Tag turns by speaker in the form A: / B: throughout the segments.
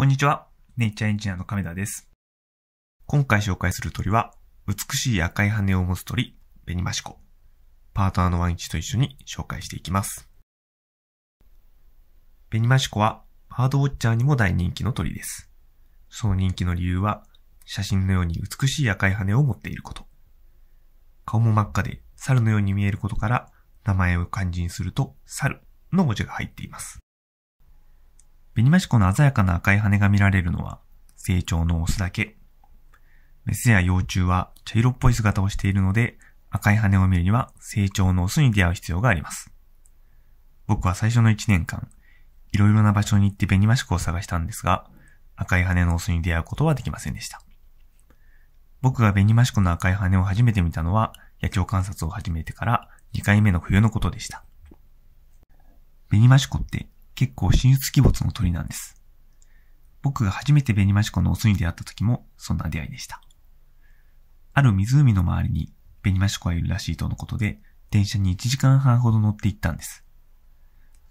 A: こんにちは。ネイチャーエンジニアの亀田です。今回紹介する鳥は、美しい赤い羽を持つ鳥、ベニマシコ。パートナーのワンイチと一緒に紹介していきます。ベニマシコは、ハードウォッチャーにも大人気の鳥です。その人気の理由は、写真のように美しい赤い羽を持っていること。顔も真っ赤で、猿のように見えることから、名前を漢字にすると、猿の文字が入っています。ベニマシコの鮮やかな赤い羽が見られるのは、成長のオスだけ。メスや幼虫は茶色っぽい姿をしているので、赤い羽を見るには成長のオスに出会う必要があります。僕は最初の1年間、いろいろな場所に行ってベニマシコを探したんですが、赤い羽のオスに出会うことはできませんでした。僕がベニマシコの赤い羽を初めて見たのは、野鳥観察を始めてから2回目の冬のことでした。ベニマシコって結構神出鬼没の鳥なんです。僕が初めてベニマシコのオスに出会った時もそんな出会いでした。ある湖の周りにベニマシコはいるらしいとのことで、電車に1時間半ほど乗って行ったんです。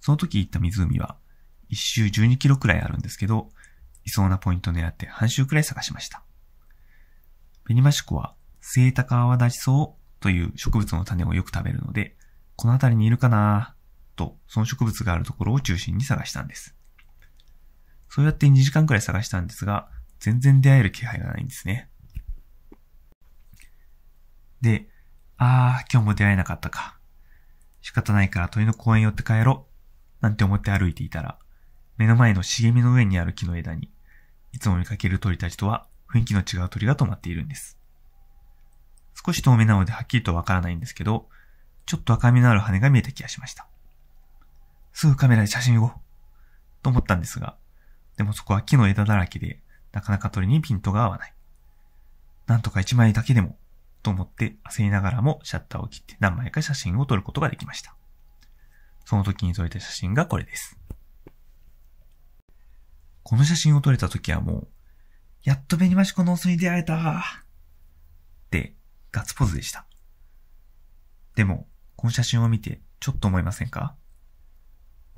A: その時行った湖は、一周12キロくらいあるんですけど、いそうなポイントを狙って半周くらい探しました。ベニマシコは、セイタカアワダチソウという植物の種をよく食べるので、この辺りにいるかなとその植物があるところを中心に探したんです。そうやって2時間くらい探したんですが、全然出会える気配がないんですね。で、あー、今日も出会えなかったか。仕方ないから鳥の公園寄って帰ろう。なんて思って歩いていたら、目の前の茂みの上にある木の枝に、いつも見かける鳥たちとは雰囲気の違う鳥が止まっているんです。少し遠目なのではっきりとわからないんですけど、ちょっと赤みのある羽が見えた気がしました。すぐカメラで写真をと思ったんですが、でもそこは木の枝だらけで、なかなか鳥にピントが合わない。なんとか一枚だけでも、と思って焦りながらもシャッターを切って何枚か写真を撮ることができました。その時に撮れた写真がこれです。この写真を撮れた時はもう、やっとベニマシコのオスに出会えたーってガッツポーズでした。でも、この写真を見てちょっと思いませんか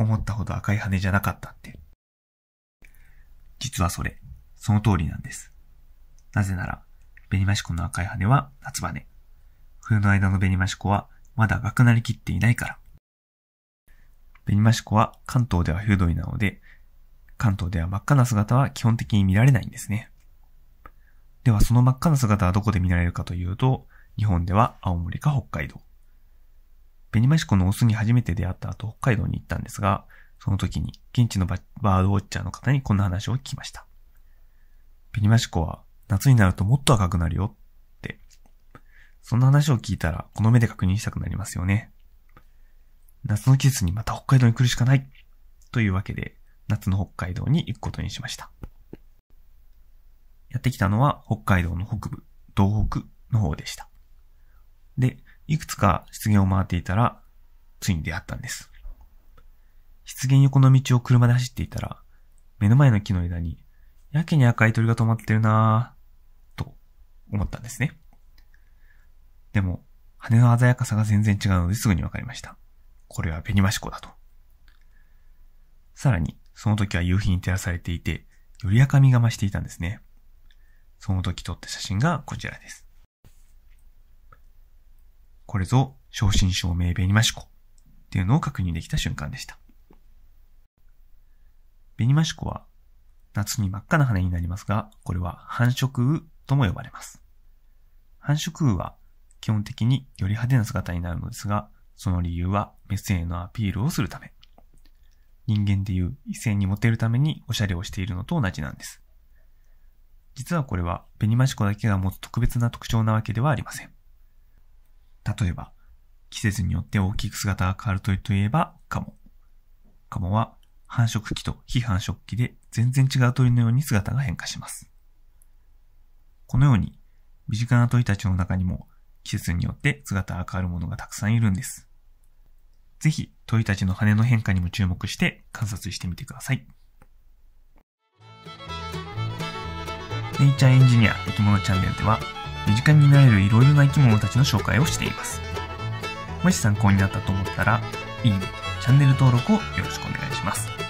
A: 思ったほど赤い羽じゃなかったって。実はそれ、その通りなんです。なぜなら、ベニマシコの赤い羽は夏羽。冬の間のベニマシコはまだ赤くなりきっていないから。ベニマシコは関東では冬鳥なので、関東では真っ赤な姿は基本的に見られないんですね。ではその真っ赤な姿はどこで見られるかというと、日本では青森か北海道。ベニマシコのオスに初めて出会った後、北海道に行ったんですが、その時に現地のバードウォッチャーの方にこんな話を聞きました。ベニマシコは夏になるともっと赤くなるよって。そんな話を聞いたらこの目で確認したくなりますよね。夏の季節にまた北海道に来るしかないというわけで、夏の北海道に行くことにしました。やってきたのは北海道の北部、東北の方でした。で、いくつか湿原を回っていたら、ついに出会ったんです。湿原横の道を車で走っていたら、目の前の木の枝に、やけに赤い鳥が止まってるなぁ、と思ったんですね。でも、羽の鮮やかさが全然違うのですぐにわかりました。これはベニマシコだと。さらに、その時は夕日に照らされていて、より赤みが増していたんですね。その時撮った写真がこちらです。これぞ正真正銘ベニマシコっていうのを確認できた瞬間でした。ベニマシコは夏に真っ赤な羽になりますが、これは繁殖羽とも呼ばれます。繁殖羽は基本的により派手な姿になるのですが、その理由はメスへのアピールをするため。人間でいう異性にモテるためにおしゃれをしているのと同じなんです。実はこれはベニマシコだけが持つ特別な特徴なわけではありません。例えば、季節によって大きく姿が変わるといえば、カモ。カモは繁殖期と非繁殖期で全然違う鳥のように姿が変化します。このように、身近な鳥たちの中にも季節によって姿が変わるものがたくさんいるんです。ぜひ鳥たちの羽の変化にも注目して観察してみてください。ネイチャーエンジニア生き物チャンネルでは身近になれるいろいろな生き物たちの紹介をしています。もし参考になったと思ったら、いいね、チャンネル登録をよろしくお願いします。